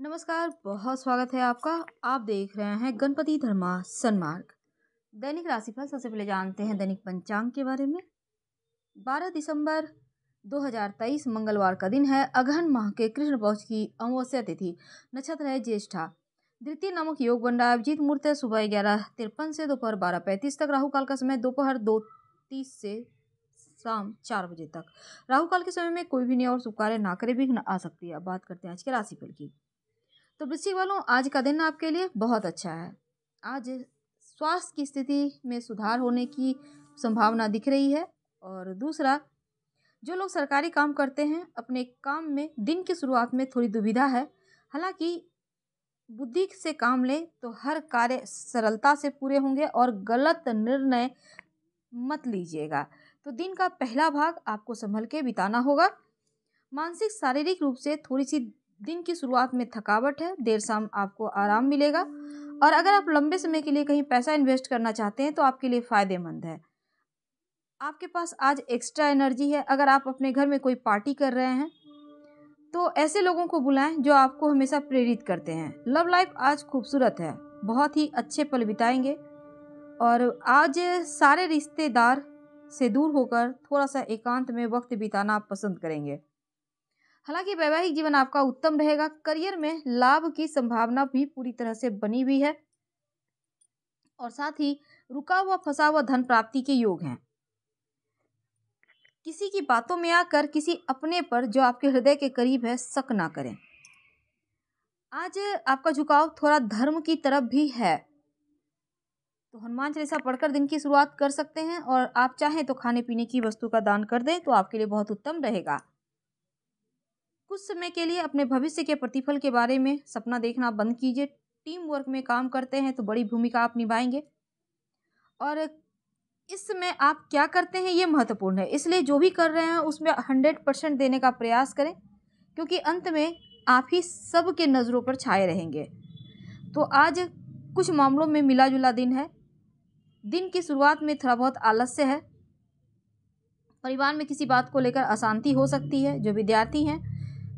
नमस्कार बहुत स्वागत है आपका आप देख रहे हैं गणपति धर्मा सन्मार्ग दैनिक राशिफल सबसे पहले जानते हैं दैनिक पंचांग के बारे में 12 दिसंबर 2023 मंगलवार का दिन है अगहन माह के कृष्ण पक्ष की अमावस्या तिथि नक्षत्र है ज्येष्ठा द्वितीय नामक योग बन रहा है अभिजीत मुहूर्त है सुबह ग्यारह तिरपन से दोपहर बारह पैंतीस तक राहु काल का समय दोपहर दो तीस से शाम चार बजे तक राहु काल के समय में कोई भी नया और शुभ कार्य ना करे भी आ सकती है अब बात करते हैं आज के राशिफल की तो वृश्चिक वालों आज का दिन आपके लिए बहुत अच्छा है आज स्वास्थ्य की स्थिति में सुधार होने की संभावना दिख रही है और दूसरा जो लोग सरकारी काम करते हैं अपने काम में दिन की शुरुआत में थोड़ी दुविधा है हालांकि बुद्धि से काम लें तो हर कार्य सरलता से पूरे होंगे और गलत निर्णय मत लीजिएगा तो दिन का पहला भाग आपको संभल के बिताना होगा मानसिक शारीरिक रूप से थोड़ी सी दिन की शुरुआत में थकावट है देर शाम आपको आराम मिलेगा और अगर आप लंबे समय के लिए कहीं पैसा इन्वेस्ट करना चाहते हैं तो आपके लिए फ़ायदेमंद है आपके पास आज एक्स्ट्रा एनर्जी है अगर आप अपने घर में कोई पार्टी कर रहे हैं तो ऐसे लोगों को बुलाएं जो आपको हमेशा प्रेरित करते हैं लव लाइफ आज खूबसूरत है बहुत ही अच्छे पल बिताएंगे और आज सारे रिश्तेदार से दूर होकर थोड़ा सा एकांत में वक्त बिताना आप पसंद करेंगे हालांकि वैवाहिक जीवन आपका उत्तम रहेगा करियर में लाभ की संभावना भी पूरी तरह से बनी हुई है और साथ ही रुका हुआ फंसा हुआ धन प्राप्ति के योग हैं किसी की बातों में आकर किसी अपने पर जो आपके हृदय के करीब है शक ना करें आज आपका झुकाव थोड़ा धर्म की तरफ भी है तो हनुमान चालीसा पढ़कर दिन की शुरुआत कर सकते हैं और आप चाहें तो खाने पीने की वस्तु का दान कर दें तो आपके लिए बहुत उत्तम रहेगा कुछ समय के लिए अपने भविष्य के प्रतिफल के बारे में सपना देखना बंद कीजिए टीम वर्क में काम करते हैं तो बड़ी भूमिका आप निभाएंगे और इस समय आप क्या करते हैं ये महत्वपूर्ण है इसलिए जो भी कर रहे हैं उसमें हंड्रेड परसेंट देने का प्रयास करें क्योंकि अंत में आप ही सब के नज़रों पर छाए रहेंगे तो आज कुछ मामलों में मिला जुला दिन है दिन की शुरुआत में थोड़ा बहुत आलस्य है परिवार में किसी बात को लेकर अशांति हो सकती है जो विद्यार्थी हैं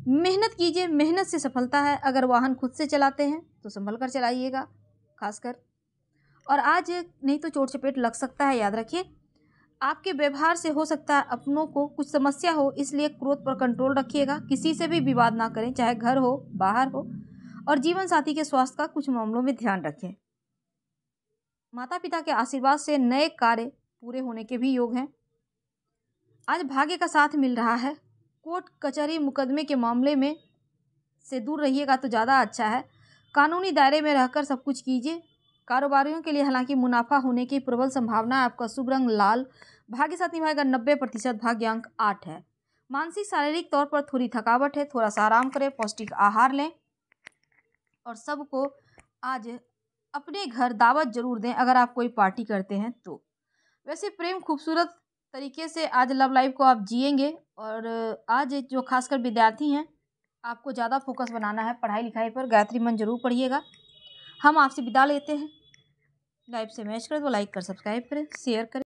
मेहनत कीजिए मेहनत से सफलता है अगर वाहन खुद से चलाते हैं तो संभल कर चलाइएगा खासकर और आज नहीं तो चोट चपेट लग सकता है याद रखिए आपके व्यवहार से हो सकता है अपनों को कुछ समस्या हो इसलिए क्रोध पर कंट्रोल रखिएगा किसी से भी विवाद ना करें चाहे घर हो बाहर हो और जीवन साथी के स्वास्थ्य का कुछ मामलों में ध्यान रखें माता पिता के आशीर्वाद से नए कार्य पूरे होने के भी योग हैं आज भाग्य का साथ मिल रहा है कोर्ट कचहरी मुकदमे के मामले में से दूर रहिएगा तो ज़्यादा अच्छा है कानूनी दायरे में रहकर सब कुछ कीजिए कारोबारियों के लिए हालांकि मुनाफा होने की प्रबल संभावना है आपका शुभ रंग लाल भाग्य साथ निभाएगा नब्बे प्रतिशत भाग्यांक आठ है मानसिक शारीरिक तौर पर थोड़ी थकावट है थोड़ा सा आराम करें पौष्टिक आहार लें और सबको आज अपने घर दावत जरूर दें अगर आप कोई पार्टी करते हैं तो वैसे प्रेम खूबसूरत तरीके से आज लव लाइफ़ को आप जिएंगे और आज जो खासकर विद्यार्थी हैं आपको ज़्यादा फोकस बनाना है पढ़ाई लिखाई पर गायत्री मन जरूर पढ़िएगा हम आपसे विदा लेते हैं लाइव से मैच करें तो लाइक कर सब्सक्राइब करें शेयर करें